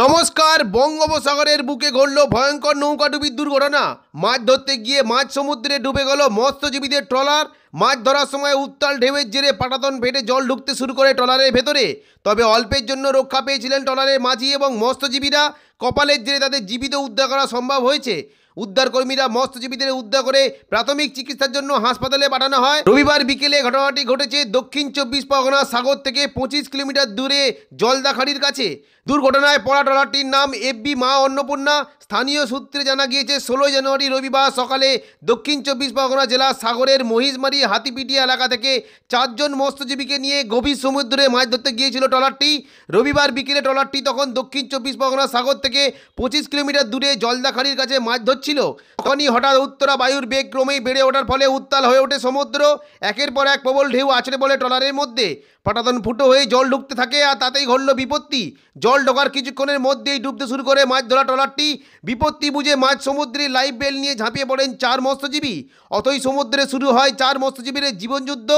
নমস্কার বঙ্গোপসাগরের বুকে ঘটল ভয়ঙ্কর নৌকাডুবির দুর্ঘটনা মাছ ধরতে গিয়ে মাছ সমুদ্রে ডুবে গেল মৎস্যজীবীদের ট্রলার মাছ ধরার সময় উত্তাল ঢেউয়ের জেরে পাটাতন ফেটে জল ঢুকতে শুরু করে ট্রলারের ভেতরে তবে অল্পের জন্য রক্ষা পেয়েছিলেন ট্রলারের মাঝি এবং মৎস্যজীবীরা কপালের জেরে তাদের জীবিত উদ্ধার করা সম্ভব হয়েছে উদ্ধারকর্মীরা মৎস্যজীবীদের উদ্ধার করে প্রাথমিক চিকিৎসার জন্য হাসপাতালে পাঠানো হয় রবিবার বিকেলে ঘটনাটি ঘটেছে দক্ষিণ চব্বিশ পরগনা সাগর থেকে পঁচিশ কিলোমিটার দূরে জলদাখাড়ির কাছে দুর্ঘটনায় পড়া ট্রলারটির নাম এফবি মা অন্নপূর্ণা স্থানীয় সূত্রে জানা গিয়েছে ষোলোই জানুয়ারি রবিবার সকালে দক্ষিণ চব্বিশ পরগনা জেলা সাগরের মহিষমারি হাতিপিটিয়া এলাকা থেকে চারজন মৎস্যজীবীকে নিয়ে গভীর সমুদ্রে মাছ ধরতে গিয়েছিল ট্রলারটি রবিবার বিকেলে ট্রলারটি তখন দক্ষিণ চব্বিশ পরগনা সাগর থেকে পঁচিশ কিলোমিটার দূরে জলদাখাড়ির কাছে মাছ ধরছিল তখনই হঠাৎ উত্তরা বায়ুর বেগ ক্রমেই বেড়ে ওঠার ফলে উত্তাল হয়ে ওঠে সমুদ্র একের পর এক প্রবল ঢেউ আছড়ে বলে ট্রলারের মধ্যে পাটাতন ফুটো হয়ে জল ঢুকতে থাকে আর তাতেই ঘটল বিপত্তি জল ঢোকার কিছুক্ষণের মধ্যেই ডুবতে শুরু করে মাছ ধরা ট্রলারটি বিপত্তি বুঝে মাছ সমুদ্রে লাইফ বেল নিয়ে ঝাঁপিয়ে পড়েন চার মৎস্যজীবী অতই সমুদ্রে শুরু হয় চার মৎস্যজীবীর জীবনযুদ্ধ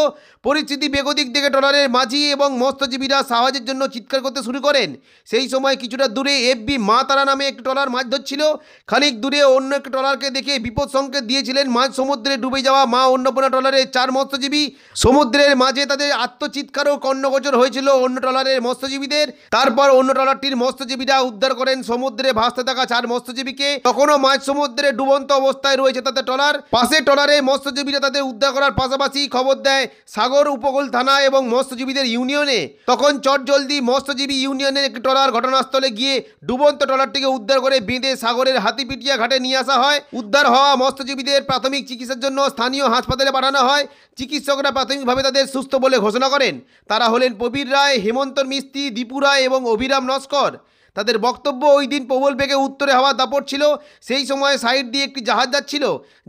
পরিস্থিতি বেগদিক থেকে ট্রলারের মাঝি এবং মৎস্যজীবীরা সাহায্যের জন্য চিৎকার করতে শুরু করেন সেই সময় কিছুটা দূরে এফবি মা তারা নামে একটি ট্রলার মাছ ধরছিল খানিক দূরে অন্য একটি ট্রলারকে দেখে বিপদ সংকেত দিয়েছিলেন মাছ সমুদ্রে ডুবে যাওয়া মা অন্নপূর্ণা ট্রলারের চার মৎস্যজীবী সমুদ্রের মাঝে তাদের আত্মচিৎকারও কর্ণগোচর হয়েছিল অন্য ট্রলারের মৎস্যজীবীদের তারপর অন্য ট্রলারটির মৎস্যজীবীরা উদ্ধার করেন সমুদ্রে ভাসতে থাকা চার মৎস্য মৎস্যজীবীকে তখনও মাছ সমুদ্রে ডুবন্ত অবস্থায় রয়েছে তাতে ট্রলার পাশে ট্রলারে মৎস্যজীবীরা তাদের উদ্ধার করার পাশাপাশি খবর দেয় সাগর উপকূল থানা এবং মৎস্যজীবীদের ইউনিয়নে তখন চটজলদি মৎস্যজীবী ইউনিয়নের একটি ট্রলার ঘটনাস্থলে গিয়ে ডুবন্ত ট্রলারটিকে উদ্ধার করে বেঁধে সাগরের হাতিপিটিয়া ঘাটে নিয়ে আসা হয় উদ্ধার হওয়া মৎস্যজীবীদের প্রাথমিক চিকিৎসার জন্য স্থানীয় হাসপাতালে পাঠানো হয় চিকিৎসকরা প্রাথমিকভাবে তাদের সুস্থ বলে ঘোষণা করেন তারা হলেন প্রবীর রায় হেমন্ত মিস্ত্রি দীপু রায় এবং অভিরাম নস্কর তাদের বক্তব্য ওই দিন প্রবল বেগে উত্তরে হাওয়া দাপট ছিল সেই সময় সাইড দিয়ে একটি জাহাজ যাচ্ছিল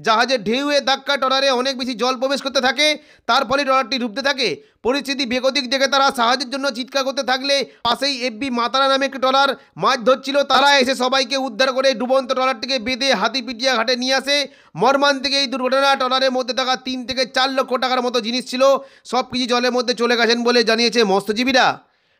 জাহাজের ঢেউয়ে ধাক্কা টরারে অনেক বেশি জল প্রবেশ করতে থাকে তার ফলে ট্রলারটি ডুবতে থাকে পরিস্থিতি বেগতিক দেখে তারা সাহায্যের জন্য চিৎকার করতে থাকলে পাশেই এফবি মাতারা নামে একটি ট্রলার মাছ ধরছিল তারা এসে সবাইকে উদ্ধার করে ডুবন্ত ট্রলারটিকে বেঁধে হাতি পিটিয়া ঘাটে নিয়ে আসে থেকে এই দুর্ঘটনা টলারের মধ্যে থাকা তিন থেকে চার লক্ষ টাকার মতো জিনিস ছিল সব কিছু জলের মধ্যে চলে গেছেন বলে জানিয়েছে মৎস্যজীবীরা